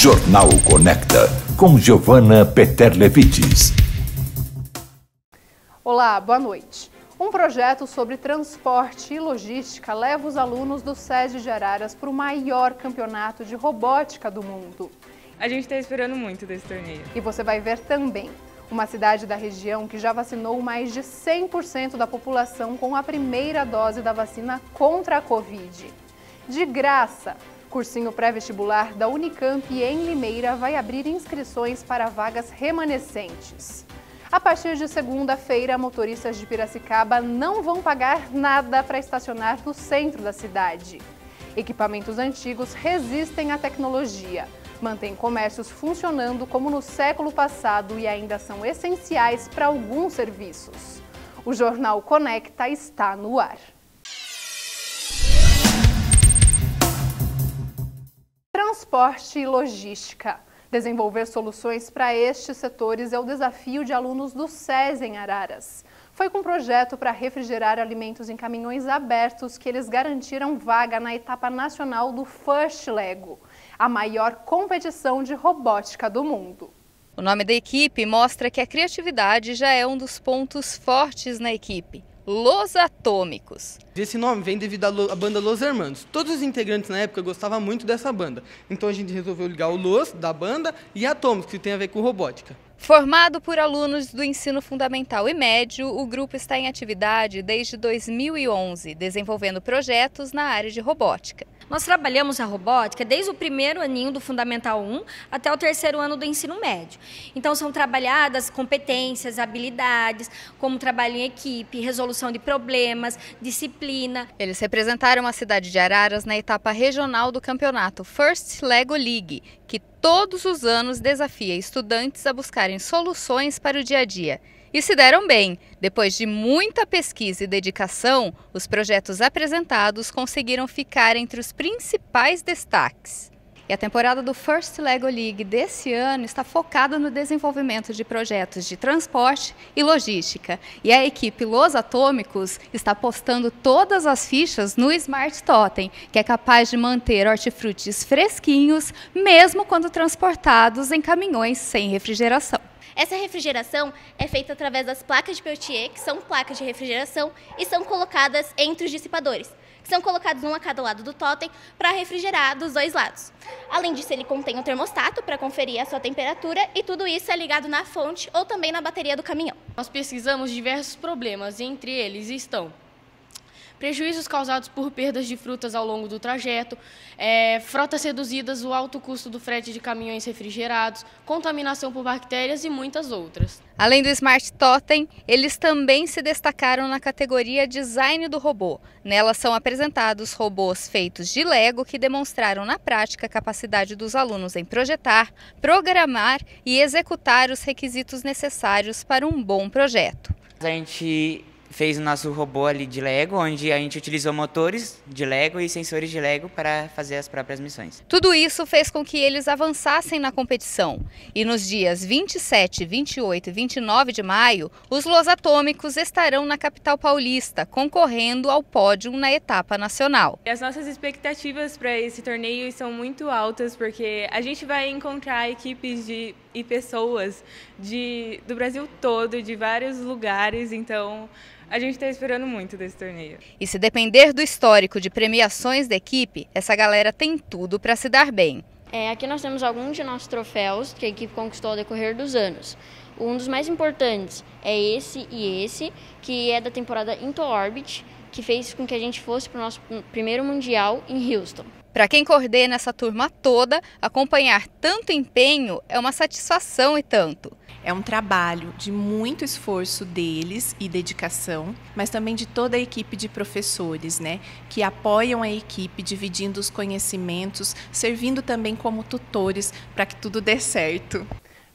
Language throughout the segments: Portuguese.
Jornal Conecta, com Giovanna Peterlevites. Olá, boa noite. Um projeto sobre transporte e logística leva os alunos do SESI de Araras para o maior campeonato de robótica do mundo. A gente está esperando muito desse torneio. E você vai ver também uma cidade da região que já vacinou mais de 100% da população com a primeira dose da vacina contra a Covid. De graça! Cursinho pré-vestibular da Unicamp em Limeira vai abrir inscrições para vagas remanescentes. A partir de segunda-feira, motoristas de Piracicaba não vão pagar nada para estacionar no centro da cidade. Equipamentos antigos resistem à tecnologia, mantêm comércios funcionando como no século passado e ainda são essenciais para alguns serviços. O jornal Conecta está no ar. Transporte e logística. Desenvolver soluções para estes setores é o desafio de alunos do SES em Araras. Foi com um projeto para refrigerar alimentos em caminhões abertos que eles garantiram vaga na etapa nacional do First Lego, a maior competição de robótica do mundo. O nome da equipe mostra que a criatividade já é um dos pontos fortes na equipe. Los Atômicos. Esse nome vem devido à banda Los Hermanos. Todos os integrantes na época gostavam muito dessa banda. Então a gente resolveu ligar o Los da banda e Atômicos, que tem a ver com robótica. Formado por alunos do ensino fundamental e médio, o grupo está em atividade desde 2011, desenvolvendo projetos na área de robótica. Nós trabalhamos a robótica desde o primeiro aninho do Fundamental 1 até o terceiro ano do ensino médio. Então, são trabalhadas competências, habilidades, como trabalho em equipe, resolução de problemas, disciplina. Eles representaram a cidade de Araras na etapa regional do campeonato First Lego League, que todos os anos desafia estudantes a buscarem soluções para o dia a dia e se deram bem. Depois de muita pesquisa e dedicação, os projetos apresentados conseguiram ficar entre os principais destaques. E a temporada do First Lego League desse ano está focada no desenvolvimento de projetos de transporte e logística. E a equipe Los Atômicos está postando todas as fichas no Smart Totem, que é capaz de manter hortifrutis fresquinhos, mesmo quando transportados em caminhões sem refrigeração. Essa refrigeração é feita através das placas de Peltier, que são placas de refrigeração, e são colocadas entre os dissipadores, que são colocados um a cada lado do totem para refrigerar dos dois lados. Além disso, ele contém um termostato para conferir a sua temperatura e tudo isso é ligado na fonte ou também na bateria do caminhão. Nós pesquisamos diversos problemas e entre eles estão prejuízos causados por perdas de frutas ao longo do trajeto, é, frotas reduzidas, o alto custo do frete de caminhões refrigerados, contaminação por bactérias e muitas outras. Além do Smart Totem, eles também se destacaram na categoria Design do Robô. Nela são apresentados robôs feitos de Lego que demonstraram na prática a capacidade dos alunos em projetar, programar e executar os requisitos necessários para um bom projeto. A gente fez o nosso robô ali de Lego, onde a gente utilizou motores de Lego e sensores de Lego para fazer as próprias missões. Tudo isso fez com que eles avançassem na competição. E nos dias 27, 28 e 29 de maio, os Los Atômicos estarão na capital paulista, concorrendo ao pódio na etapa nacional. As nossas expectativas para esse torneio são muito altas, porque a gente vai encontrar equipes de e pessoas de, do Brasil todo, de vários lugares. Então, a gente está esperando muito desse torneio. E se depender do histórico de premiações da equipe, essa galera tem tudo para se dar bem. É, aqui nós temos alguns de nossos troféus que a equipe conquistou ao decorrer dos anos. Um dos mais importantes é esse e esse, que é da temporada Into Orbit, que fez com que a gente fosse para o nosso primeiro Mundial em Houston. Para quem coordena essa turma toda, acompanhar tanto empenho é uma satisfação e tanto. É um trabalho de muito esforço deles e dedicação, mas também de toda a equipe de professores, né, que apoiam a equipe, dividindo os conhecimentos, servindo também como tutores para que tudo dê certo.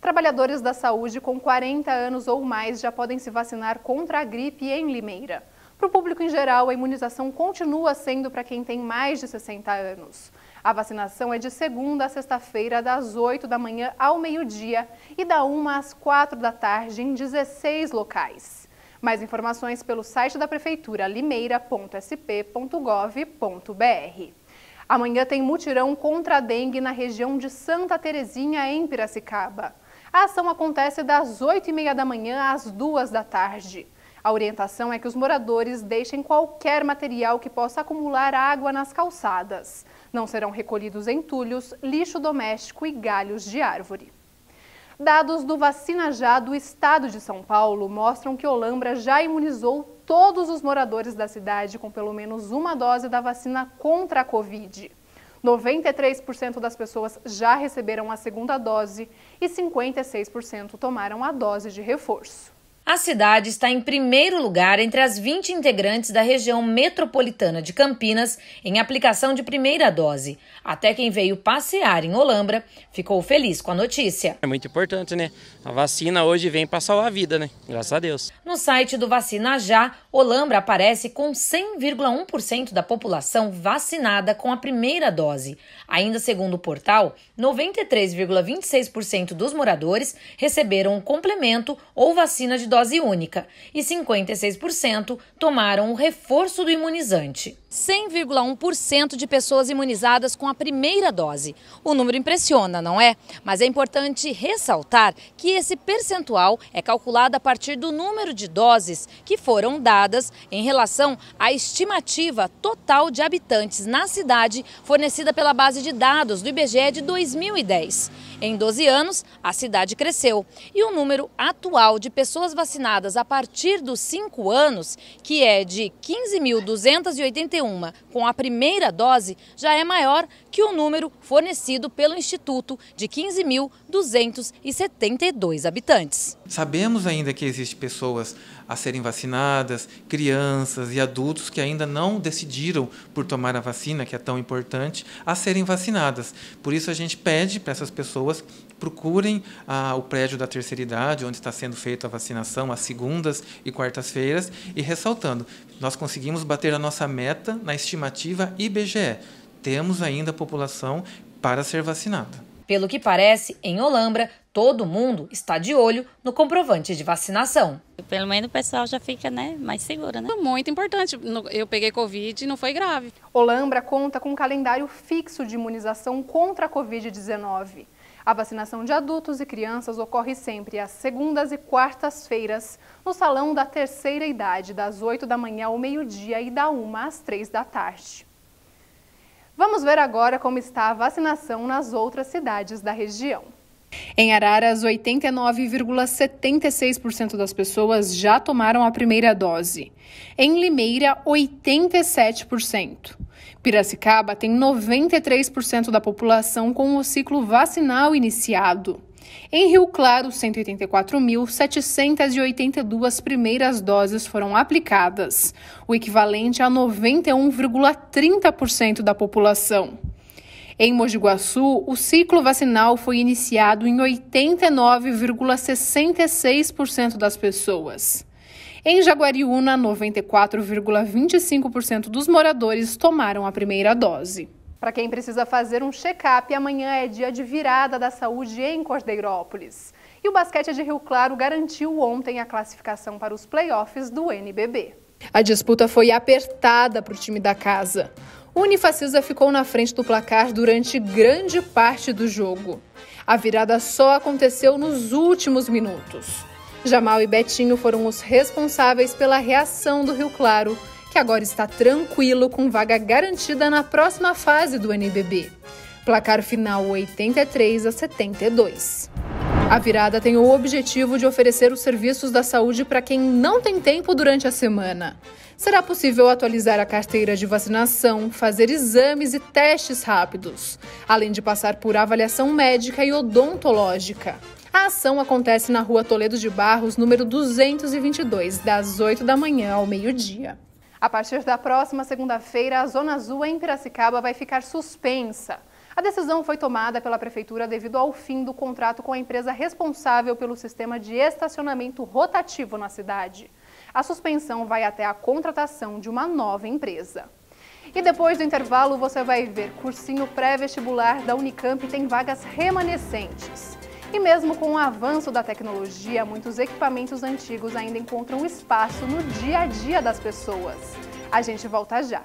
Trabalhadores da saúde com 40 anos ou mais já podem se vacinar contra a gripe em Limeira. Para o público em geral, a imunização continua sendo para quem tem mais de 60 anos. A vacinação é de segunda a sexta-feira, das 8 da manhã ao meio-dia e da 1 às 4 da tarde em 16 locais. Mais informações pelo site da Prefeitura limeira.sp.gov.br. Amanhã tem mutirão contra a dengue na região de Santa Terezinha, em Piracicaba. A ação acontece das 8 e meia da manhã às 2 da tarde. A orientação é que os moradores deixem qualquer material que possa acumular água nas calçadas. Não serão recolhidos entulhos, lixo doméstico e galhos de árvore. Dados do Vacina Já do estado de São Paulo mostram que Olambra já imunizou todos os moradores da cidade com pelo menos uma dose da vacina contra a Covid. 93% das pessoas já receberam a segunda dose e 56% tomaram a dose de reforço. A cidade está em primeiro lugar entre as 20 integrantes da região metropolitana de Campinas em aplicação de primeira dose. Até quem veio passear em Olambra ficou feliz com a notícia. É muito importante, né? A vacina hoje vem para salvar a vida, né? Graças a Deus. No site do Vacina Já, Olambra aparece com 100,1% da população vacinada com a primeira dose. Ainda segundo o portal, 93,26% dos moradores receberam um complemento ou vacina de dose única e 56% tomaram o reforço do imunizante. 100,1% de pessoas imunizadas com a primeira dose. O número impressiona, não é? Mas é importante ressaltar que esse percentual é calculado a partir do número de doses que foram dadas em relação à estimativa total de habitantes na cidade fornecida pela base de dados do IBGE de 2010. Em 12 anos, a cidade cresceu e o número atual de pessoas vacinadas a partir dos 5 anos, que é de 15.281 com a primeira dose, já é maior que o número fornecido pelo Instituto de 15.272 habitantes. Sabemos ainda que existem pessoas a serem vacinadas, crianças e adultos que ainda não decidiram por tomar a vacina, que é tão importante, a serem vacinadas. Por isso a gente pede para essas pessoas pessoas procurem ah, o prédio da terceira idade, onde está sendo feita a vacinação, às segundas e quartas-feiras, e ressaltando, nós conseguimos bater a nossa meta na estimativa IBGE. Temos ainda a população para ser vacinada. Pelo que parece, em Olambra, todo mundo está de olho no comprovante de vacinação. Pelo menos o pessoal já fica né, mais segura, né? Muito importante. Eu peguei Covid e não foi grave. Olambra conta com um calendário fixo de imunização contra a Covid-19. A vacinação de adultos e crianças ocorre sempre às segundas e quartas-feiras no Salão da Terceira Idade, das 8 da manhã ao meio-dia e da 1 às 3 da tarde. Vamos ver agora como está a vacinação nas outras cidades da região. Em Araras, 89,76% das pessoas já tomaram a primeira dose. Em Limeira, 87%. Piracicaba tem 93% da população com o ciclo vacinal iniciado. Em Rio Claro, 184.782 primeiras doses foram aplicadas, o equivalente a 91,30% da população. Em Mogi Guaçu, o ciclo vacinal foi iniciado em 89,66% das pessoas. Em Jaguariúna, 94,25% dos moradores tomaram a primeira dose. Para quem precisa fazer um check-up, amanhã é dia de virada da saúde em Cordeirópolis. E o basquete de Rio Claro garantiu ontem a classificação para os playoffs do NBB. A disputa foi apertada para o time da casa. O Unifacisa ficou na frente do placar durante grande parte do jogo. A virada só aconteceu nos últimos minutos. Jamal e Betinho foram os responsáveis pela reação do Rio Claro, que agora está tranquilo com vaga garantida na próxima fase do NBB. Placar final 83 a 72. A virada tem o objetivo de oferecer os serviços da saúde para quem não tem tempo durante a semana será possível atualizar a carteira de vacinação, fazer exames e testes rápidos, além de passar por avaliação médica e odontológica. A ação acontece na rua Toledo de Barros, número 222, das 8 da manhã ao meio-dia. A partir da próxima segunda-feira, a Zona Azul em Piracicaba vai ficar suspensa. A decisão foi tomada pela Prefeitura devido ao fim do contrato com a empresa responsável pelo sistema de estacionamento rotativo na cidade. A suspensão vai até a contratação de uma nova empresa. E depois do intervalo você vai ver cursinho pré-vestibular da Unicamp tem vagas remanescentes. E mesmo com o avanço da tecnologia, muitos equipamentos antigos ainda encontram espaço no dia a dia das pessoas. A gente volta já.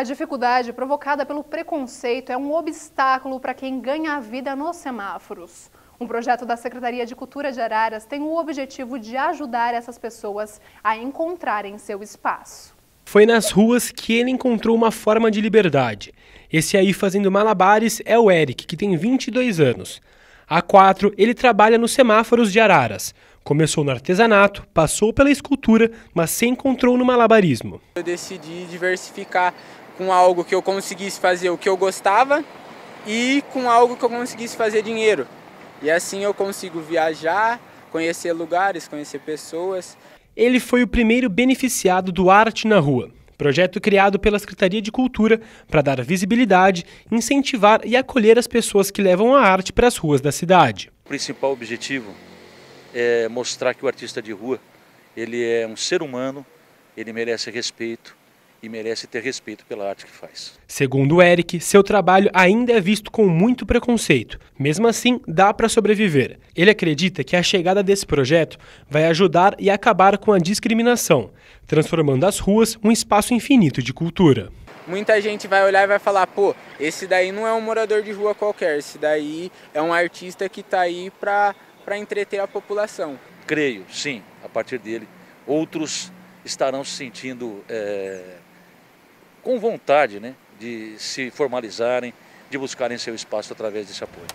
A dificuldade provocada pelo preconceito é um obstáculo para quem ganha a vida nos semáforos. Um projeto da Secretaria de Cultura de Araras tem o objetivo de ajudar essas pessoas a encontrarem seu espaço. Foi nas ruas que ele encontrou uma forma de liberdade. Esse aí fazendo malabares é o Eric, que tem 22 anos. Há quatro, ele trabalha nos semáforos de Araras. Começou no artesanato, passou pela escultura, mas se encontrou no malabarismo. Eu decidi diversificar com algo que eu conseguisse fazer o que eu gostava e com algo que eu conseguisse fazer dinheiro. E assim eu consigo viajar, conhecer lugares, conhecer pessoas. Ele foi o primeiro beneficiado do Arte na Rua, projeto criado pela Secretaria de Cultura para dar visibilidade, incentivar e acolher as pessoas que levam a arte para as ruas da cidade. O principal objetivo é mostrar que o artista de rua ele é um ser humano, ele merece respeito, e merece ter respeito pela arte que faz. Segundo Eric, seu trabalho ainda é visto com muito preconceito. Mesmo assim, dá para sobreviver. Ele acredita que a chegada desse projeto vai ajudar e acabar com a discriminação, transformando as ruas um espaço infinito de cultura. Muita gente vai olhar e vai falar, pô, esse daí não é um morador de rua qualquer, esse daí é um artista que está aí para entreter a população. Creio, sim, a partir dele. Outros estarão se sentindo é com vontade né, de se formalizarem, de buscarem seu espaço através desse apoio.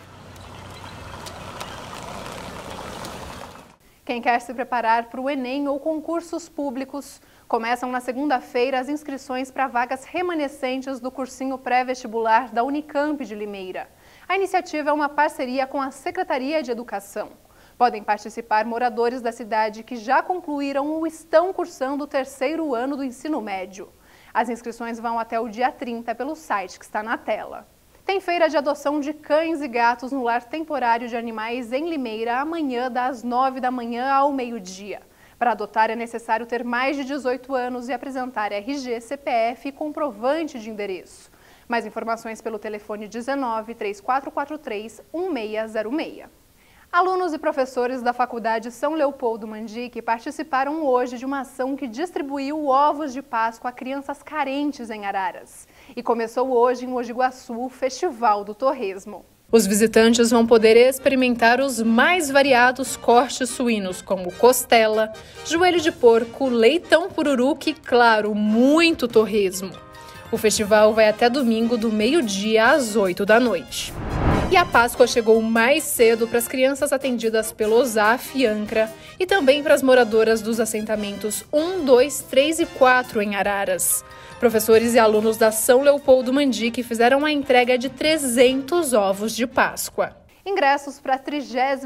Quem quer se preparar para o Enem ou concursos públicos, começam na segunda-feira as inscrições para vagas remanescentes do cursinho pré-vestibular da Unicamp de Limeira. A iniciativa é uma parceria com a Secretaria de Educação. Podem participar moradores da cidade que já concluíram ou estão cursando o terceiro ano do ensino médio. As inscrições vão até o dia 30 pelo site que está na tela. Tem feira de adoção de cães e gatos no lar temporário de animais em Limeira amanhã das 9 da manhã ao meio-dia. Para adotar é necessário ter mais de 18 anos e apresentar RG, CPF e comprovante de endereço. Mais informações pelo telefone 19 3443 1606. Alunos e professores da Faculdade São Leopoldo Mandique participaram hoje de uma ação que distribuiu ovos de Páscoa a crianças carentes em Araras. E começou hoje em Ojiguaçu o Festival do Torresmo. Os visitantes vão poder experimentar os mais variados cortes suínos, como costela, joelho de porco, leitão pururuque e, claro, muito torresmo. O festival vai até domingo, do meio-dia às 8 da noite. E a Páscoa chegou mais cedo para as crianças atendidas pelo OSAF e ANCRA e também para as moradoras dos assentamentos 1, 2, 3 e 4 em Araras. Professores e alunos da São Leopoldo Mandique fizeram a entrega de 300 ovos de Páscoa. Ingressos para a 32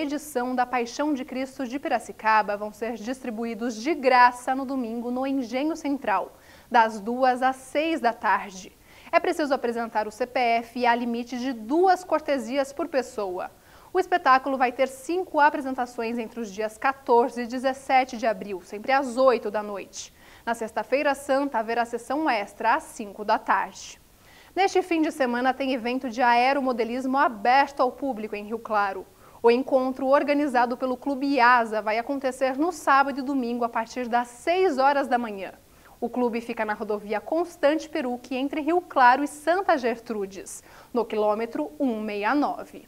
edição da Paixão de Cristo de Piracicaba vão ser distribuídos de graça no domingo no Engenho Central, das 2 às 6 da tarde. É preciso apresentar o CPF e há limite de duas cortesias por pessoa. O espetáculo vai ter cinco apresentações entre os dias 14 e 17 de abril, sempre às 8 da noite. Na sexta-feira santa haverá sessão extra às 5 da tarde. Neste fim de semana tem evento de aeromodelismo aberto ao público em Rio Claro. O encontro organizado pelo Clube IASA vai acontecer no sábado e domingo a partir das 6 horas da manhã. O clube fica na rodovia Constante Peruque, entre Rio Claro e Santa Gertrudes, no quilômetro 169.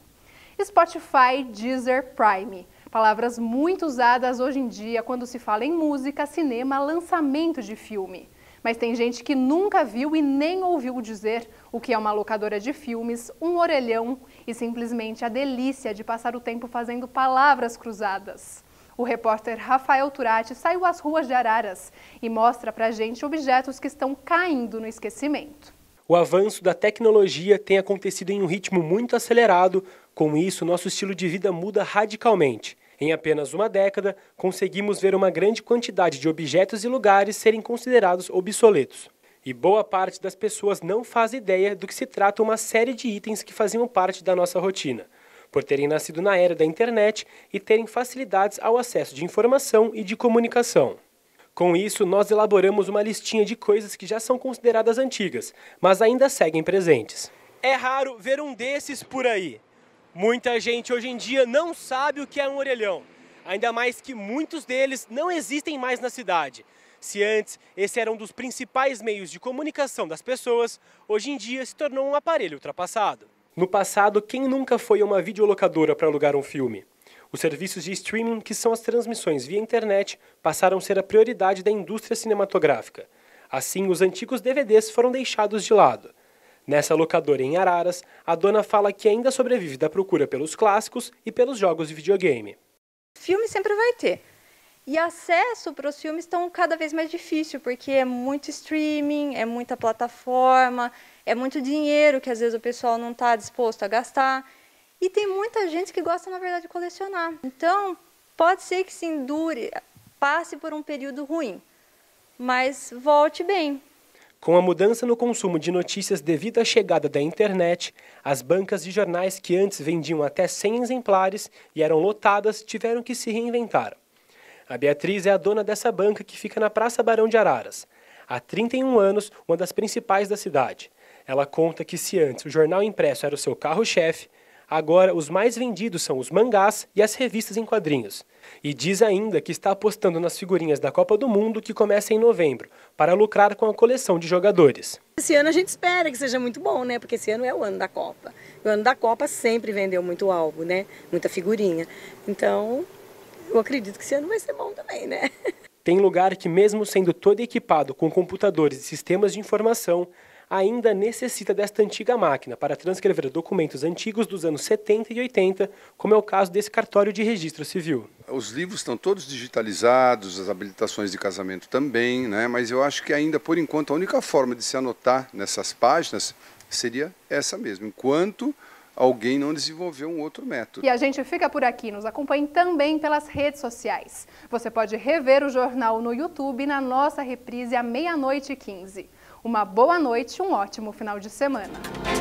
Spotify, Deezer, Prime. Palavras muito usadas hoje em dia quando se fala em música, cinema, lançamento de filme. Mas tem gente que nunca viu e nem ouviu dizer o que é uma locadora de filmes, um orelhão e simplesmente a delícia de passar o tempo fazendo palavras cruzadas. O repórter Rafael Turati saiu às ruas de Araras e mostra a gente objetos que estão caindo no esquecimento. O avanço da tecnologia tem acontecido em um ritmo muito acelerado, com isso, nosso estilo de vida muda radicalmente. Em apenas uma década, conseguimos ver uma grande quantidade de objetos e lugares serem considerados obsoletos. E boa parte das pessoas não faz ideia do que se trata uma série de itens que faziam parte da nossa rotina por terem nascido na era da internet e terem facilidades ao acesso de informação e de comunicação. Com isso, nós elaboramos uma listinha de coisas que já são consideradas antigas, mas ainda seguem presentes. É raro ver um desses por aí. Muita gente hoje em dia não sabe o que é um orelhão, ainda mais que muitos deles não existem mais na cidade. Se antes esse era um dos principais meios de comunicação das pessoas, hoje em dia se tornou um aparelho ultrapassado. No passado, quem nunca foi a uma videolocadora para alugar um filme? Os serviços de streaming, que são as transmissões via internet, passaram a ser a prioridade da indústria cinematográfica. Assim, os antigos DVDs foram deixados de lado. Nessa locadora em Araras, a dona fala que ainda sobrevive da procura pelos clássicos e pelos jogos de videogame. Filme sempre vai ter, e acesso para os filmes estão cada vez mais difícil, porque é muito streaming, é muita plataforma, é muito dinheiro que às vezes o pessoal não está disposto a gastar. E tem muita gente que gosta, na verdade, de colecionar. Então, pode ser que se endure, passe por um período ruim, mas volte bem. Com a mudança no consumo de notícias devido à chegada da internet, as bancas de jornais que antes vendiam até 100 exemplares e eram lotadas tiveram que se reinventar. A Beatriz é a dona dessa banca que fica na Praça Barão de Araras. Há 31 anos, uma das principais da cidade. Ela conta que se antes o jornal impresso era o seu carro-chefe, agora os mais vendidos são os mangás e as revistas em quadrinhos. E diz ainda que está apostando nas figurinhas da Copa do Mundo que começa em novembro, para lucrar com a coleção de jogadores. Esse ano a gente espera que seja muito bom, né? Porque esse ano é o ano da Copa. O ano da Copa sempre vendeu muito álbum, né? Muita figurinha. Então, eu acredito que esse ano vai ser bom também, né? Tem lugar que, mesmo sendo todo equipado com computadores e sistemas de informação, ainda necessita desta antiga máquina para transcrever documentos antigos dos anos 70 e 80, como é o caso desse cartório de registro civil. Os livros estão todos digitalizados, as habilitações de casamento também, né? mas eu acho que ainda, por enquanto, a única forma de se anotar nessas páginas seria essa mesmo. Enquanto alguém não desenvolveu um outro método. E a gente fica por aqui. Nos acompanhe também pelas redes sociais. Você pode rever o jornal no YouTube na nossa reprise à meia-noite e 15. Uma boa noite, um ótimo final de semana.